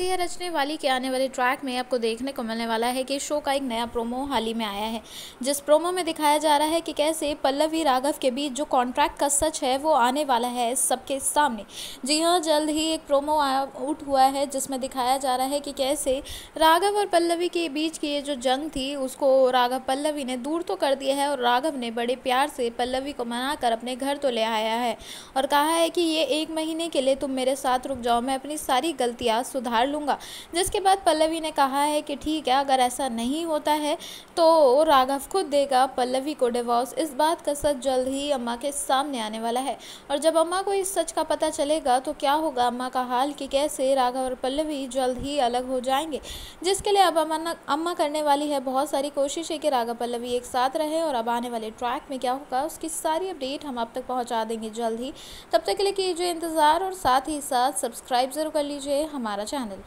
दिया रचने वाली के आने वाले ट्रैक में आपको देखने को मिलने वाला है कि शो का एक नया प्रोमो हाल ही में आया है जिस प्रोमो में दिखाया जा रहा है कि कैसे पल्लवी राघव के बीच जो कॉन्ट्रैक्ट का सच है वो आने वाला है सबके सामने जी हाँ जल्द ही एक प्रोमो आउट हुआ है जिसमें दिखाया जा रहा है कि कैसे राघव और पल्लवी के बीच की ये जो जंग थी उसको राघव पल्लवी ने दूर तो कर दिया है और राघव ने बड़े प्यार से पल्लवी को कर अपने घर तो ले आया है और कहा है कि ये एक महीने के लिए तुम मेरे साथ रुक जाओ मैं अपनी सारी गलतियाँ सुधार लूँगा जिसके बाद पल्लवी ने कहा है कि ठीक है अगर ऐसा नहीं होता है तो राघव खुद देगा पल्लवी को डिवॉर्स इस बात का सच जल्द ही अम्मा के सामने आने वाला है और जब अम्मा को इस सच का पता चलेगा तो क्या होगा अम्मा का हाल कि कैसे राघव और पल्लवी जल्द ही अलग हो जाएंगे जिसके लिए अब अम्मा अम्मा करने वाली है बहुत सारी कोशिश है कि राघव पल्लवी एक साथ रहे और अब आने वाले ट्रैक में क्या होगा उसकी सारी अपडेट हम आप तक पहुँचा देंगे जल्द ही तब तक के लिए कीजिए इंतज़ार और साथ ही साथ सब्सक्राइब ज़रूर कर लीजिए हमारा चैनल